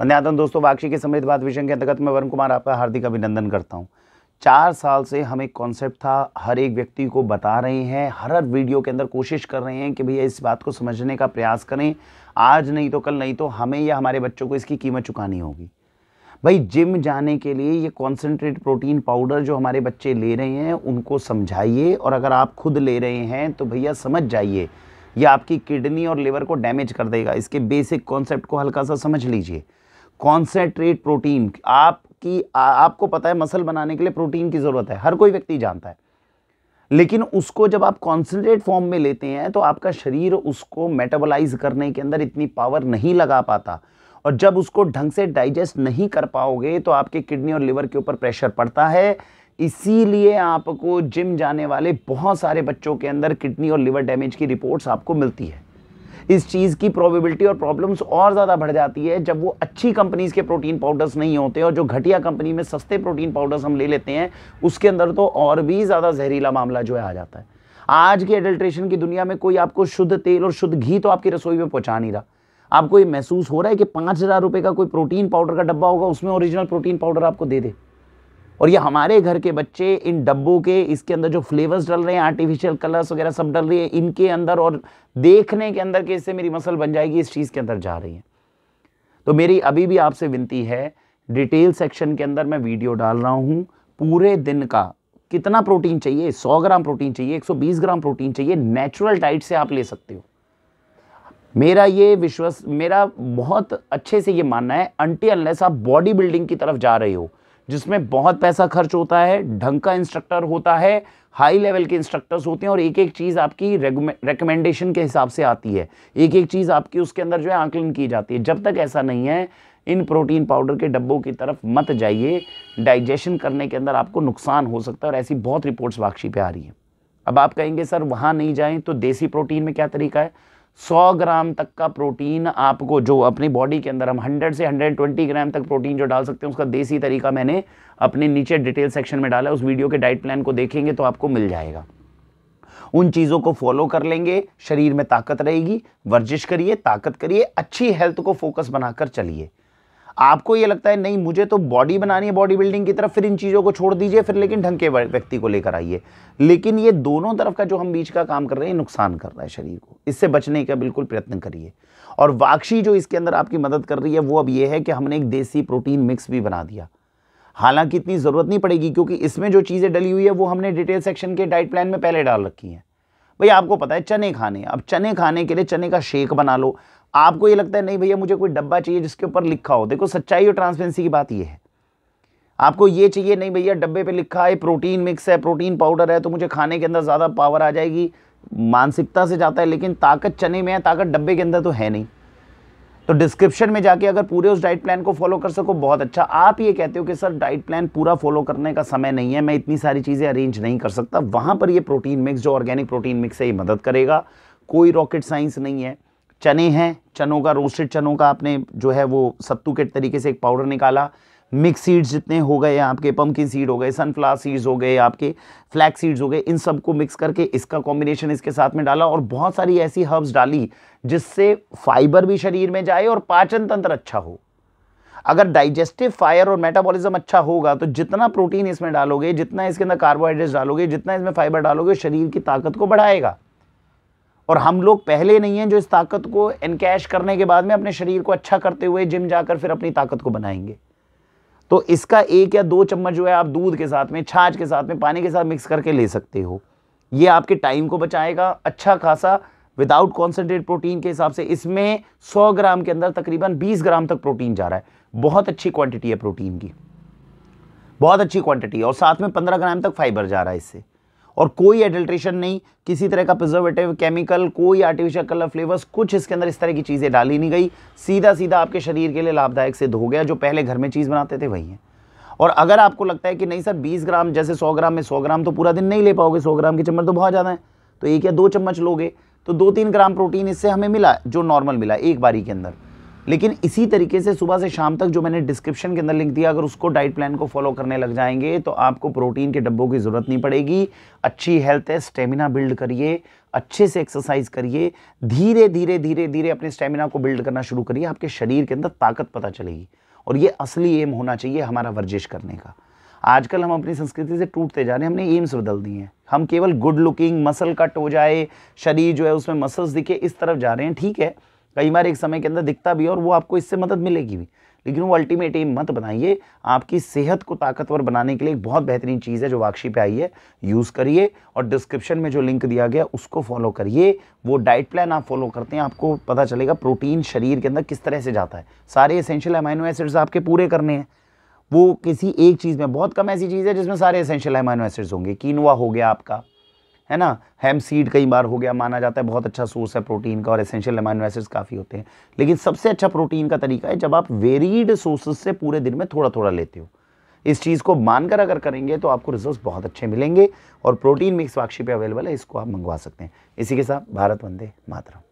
वंदे आतम दोस्तों बाक्षी के समृद्ध बात विषय के अंतर्गत मैं वरुण कुमार आपका हार्दिक अभिनंदन करता हूँ चार साल से हम एक कॉन्सेप्ट था हर एक व्यक्ति को बता रहे हैं हर हर वीडियो के अंदर कोशिश कर रहे हैं कि भैया इस बात को समझने का प्रयास करें आज नहीं तो कल नहीं तो हमें या हमारे बच्चों को इसकी कीमत चुकानी होगी भाई जिम जाने के लिए ये कॉन्सेंट्रेट प्रोटीन पाउडर जो हमारे बच्चे ले रहे हैं उनको समझाइए और अगर आप खुद ले रहे हैं तो भैया समझ जाइए यह आपकी किडनी और लिवर को डैमेज कर देगा इसके बेसिक कॉन्सेप्ट को हल्का सा समझ लीजिए कॉन्सेंट्रेट प्रोटीन आपकी आ, आपको पता है मसल बनाने के लिए प्रोटीन की ज़रूरत है हर कोई व्यक्ति जानता है लेकिन उसको जब आप कॉन्सेंट्रेट फॉर्म में लेते हैं तो आपका शरीर उसको मेटाबोलाइज करने के अंदर इतनी पावर नहीं लगा पाता और जब उसको ढंग से डाइजेस्ट नहीं कर पाओगे तो आपके किडनी और लिवर के ऊपर प्रेशर पड़ता है इसीलिए आपको जिम जाने वाले बहुत सारे बच्चों के अंदर किडनी और लिवर डैमेज की रिपोर्ट्स आपको मिलती है इस चीज़ की प्रोबेबिलिटी और प्रॉब्लम्स और ज़्यादा बढ़ जाती है जब वो अच्छी कंपनीज़ के प्रोटीन पाउडर्स नहीं होते और जो घटिया कंपनी में सस्ते प्रोटीन पाउडर्स हम ले लेते हैं उसके अंदर तो और भी ज़्यादा जहरीला मामला जो है आ जाता है आज की एडल्ट्रेशन की दुनिया में कोई आपको शुद्ध तेल और शुद्ध घी तो आपकी रसोई में पहुंचा नहीं रहा आपको ये महसूस हो रहा है कि पाँच हज़ार रुपये का कोई प्रोटीन पाउडर का डब्बा होगा उसमें ओरिजिनल प्रोटीन पाउडर आपको दे दे और ये हमारे घर के बच्चे इन डब्बों के इसके अंदर जो फ्लेवर्स डल रहे हैं आर्टिफिशियल कलर्स वगैरह सब डल रही है इनके अंदर और देखने के अंदर के इससे मेरी मसल बन जाएगी इस चीज़ के अंदर जा रही है तो मेरी अभी भी आपसे विनती है डिटेल सेक्शन के अंदर मैं वीडियो डाल रहा हूँ पूरे दिन का कितना प्रोटीन चाहिए 100 ग्राम प्रोटीन चाहिए 120 ग्राम प्रोटीन चाहिए नेचुरल डाइट से आप ले सकते हो मेरा ये विश्वास मेरा बहुत अच्छे से ये मानना है अंटी अनलेस आप बॉडी बिल्डिंग की तरफ जा रहे हो जिसमें बहुत पैसा खर्च होता है ढंग का इंस्ट्रक्टर होता है हाई लेवल के इंस्ट्रक्टर्स होते हैं और एक एक चीज़ आपकी रिकमेंडेशन के हिसाब से आती है एक एक चीज़ आपकी उसके अंदर जो है आंकलन की जाती है जब तक ऐसा नहीं है इन प्रोटीन पाउडर के डब्बों की तरफ मत जाइए डाइजेशन करने के अंदर आपको नुकसान हो सकता है और ऐसी बहुत रिपोर्ट्स बाक्षी पे आ रही हैं अब आप कहेंगे सर वहाँ नहीं जाएं तो देसी प्रोटीन में क्या तरीका है 100 ग्राम तक का प्रोटीन आपको जो अपनी बॉडी के अंदर हम 100 से 120 ग्राम तक प्रोटीन जो डाल सकते हैं उसका देसी तरीका मैंने अपने नीचे डिटेल सेक्शन में डाला है उस वीडियो के डाइट प्लान को देखेंगे तो आपको मिल जाएगा उन चीज़ों को फॉलो कर लेंगे शरीर में ताकत रहेगी वर्जिश करिए ताकत करिए अच्छी हेल्थ को फोकस बनाकर चलिए आपको ये लगता है नहीं मुझे तो बॉडी बनानी है बॉडी बिल्डिंग की तरफ फिर इन चीज़ों को छोड़ दीजिए फिर लेकिन ढंग के व्यक्ति को लेकर आइए लेकिन ये दोनों तरफ का जो हम बीच का काम कर रहे हैं नुकसान कर रहा है शरीर को इससे बचने का बिल्कुल प्रयत्न करिए और वाक्षी जो इसके अंदर आपकी मदद कर रही है वो अब ये है कि हमने एक देसी प्रोटीन मिक्स भी बना दिया हालांकि इतनी ज़रूरत नहीं पड़ेगी क्योंकि इसमें जो चीज़ें डली हुई है वो हमने डिटेल सेक्शन के डाइट प्लान में पहले डाल रखी हैं भाई आपको पता है चने खाने अब चने खाने के लिए चने का शेक बना लो आपको ये लगता है नहीं भैया मुझे कोई डब्बा चाहिए जिसके ऊपर लिखा हो देखो सच्चाई और ट्रांसपेरेंसी की बात ये है आपको ये चाहिए नहीं भैया डब्बे पे लिखा है प्रोटीन मिक्स है प्रोटीन पाउडर है तो मुझे खाने के अंदर ज़्यादा पावर आ जाएगी मानसिकता से जाता है लेकिन ताकत चने में है ताकत डब्बे के अंदर तो है नहीं तो डिस्क्रिप्शन में जाके अगर पूरे उस डाइट प्लान को फॉलो कर सको बहुत अच्छा आप ये कहते हो कि सर डाइट प्लान पूरा फॉलो करने का समय नहीं है मैं इतनी सारी चीज़ें अरेंज नहीं कर सकता वहाँ पर ये प्रोटीन मिक्स जो ऑर्गेनिक प्रोटीन मिक्स है ये मदद करेगा कोई रॉकेट साइंस नहीं है चने हैं चनों का रोस्टेड चनों का आपने जो है वो सत्तू के तरीके से एक पाउडर निकाला मिक्स सीड्स जितने हो गए आपके पम्पकिन सीड हो गए सनफ्लावर सीड्स हो गए आपके फ्लैक्स सीड्स हो गए इन सब को मिक्स करके इसका कॉम्बिनेशन इसके साथ में डाला और बहुत सारी ऐसी हर्ब्स डाली जिससे फाइबर भी शरीर में जाए और पाचन तंत्र अच्छा हो अगर डाइजेस्टिव फायर और मेटाबॉलिज्म अच्छा होगा तो जितना प्रोटीन इसमें डालोगे जितना इसके अंदर कार्बोहाइड्रेट्स डालोगे जितना इसमें फाइबर डालोगे शरीर की ताकत को बढ़ाएगा और हम लोग पहले नहीं हैं जो इस ताकत को इनकैश करने के बाद में अपने शरीर को अच्छा करते हुए जिम जाकर फिर अपनी ताकत को बनाएंगे तो इसका एक या दो चम्मच जो है आप दूध के साथ में छाछ के साथ में पानी के साथ मिक्स करके ले सकते हो ये आपके टाइम को बचाएगा अच्छा खासा विदाउट कॉन्सेंट्रेट प्रोटीन के हिसाब से इसमें 100 ग्राम के अंदर तकरीबन 20 ग्राम तक प्रोटीन जा रहा है बहुत अच्छी क्वांटिटी है प्रोटीन की बहुत अच्छी क्वांटिटी है और साथ में 15 ग्राम तक फाइबर जा रहा है इससे और कोई एडल्ट्रेशन नहीं किसी तरह का प्रिजर्वेटिव केमिकल कोई आर्टिफिशियल कलर फ्लेवर्स कुछ इसके अंदर इस तरह की चीज़ें डाली नहीं गई सीधा सीधा आपके शरीर के लिए लाभदायक सिद्ध हो गया जो पहले घर में चीज़ बनाते थे वही है और अगर आपको लगता है कि नहीं सर बीस ग्राम जैसे सौ ग्राम में सौ ग्राम तो पूरा दिन नहीं ले पाओगे सौ ग्राम के चम्मच तो बहुत ज़्यादा है तो एक या दो चम्मच लोगे तो दो तीन ग्राम प्रोटीन इससे हमें मिला जो नॉर्मल मिला एक बारी के अंदर लेकिन इसी तरीके से सुबह से शाम तक जो मैंने डिस्क्रिप्शन के अंदर लिंक दिया अगर उसको डाइट प्लान को फॉलो करने लग जाएंगे तो आपको प्रोटीन के डब्बों की ज़रूरत नहीं पड़ेगी अच्छी हेल्थ है स्टेमिना बिल्ड करिए अच्छे से एक्सरसाइज करिए धीरे धीरे धीरे धीरे अपने स्टेमिना को बिल्ड करना शुरू करिए आपके शरीर के अंदर ताकत पता चलेगी और ये असली एम होना चाहिए हमारा वर्जिश करने का आजकल हम अपनी संस्कृति से टूटते जा रहे हैं हमने एम्स बदल दिए हैं हम केवल गुड लुकिंग मसल कट हो जाए शरीर जो है उसमें मसल्स दिखे इस तरफ जा रहे हैं ठीक है कई बार एक समय के अंदर दिखता भी है और वो आपको इससे मदद मिलेगी भी लेकिन वो अल्टीमेट एम मत बनाइए आपकी सेहत को ताकतवर बनाने के लिए एक बहुत बेहतरीन चीज़ है जो वाक्शी पे आई है यूज़ करिए और डिस्क्रिप्शन में जो लिंक दिया गया उसको फॉलो करिए वो डाइट प्लान आप फॉलो करते हैं आपको पता चलेगा प्रोटीन शरीर के अंदर किस तरह से जाता है सारे एसेंशियल अमाइनो एसिड्स आपके पूरे करने हैं वो किसी एक चीज़ में बहुत कम ऐसी चीज़ है जिसमें सारे एसेंशियल अमाइनो एसिड्स होंगे कीनवा हो गया आपका है ना हेम सीड कई बार हो गया माना जाता है बहुत अच्छा सोर्स है प्रोटीन का और एसेंशियल अमाइनो एसिड्स काफ़ी होते हैं लेकिन सबसे अच्छा प्रोटीन का तरीका है जब आप वेरीड सोर्सेज से पूरे दिन में थोड़ा थोड़ा लेते हो इस चीज़ को मानकर अगर करेंगे तो आपको रिजल्ट बहुत अच्छे मिलेंगे और प्रोटीन मिक्स वाक्षी पे अवेलेबल है इसको आप मंगवा सकते हैं इसी के साथ भारत वंदे मातरम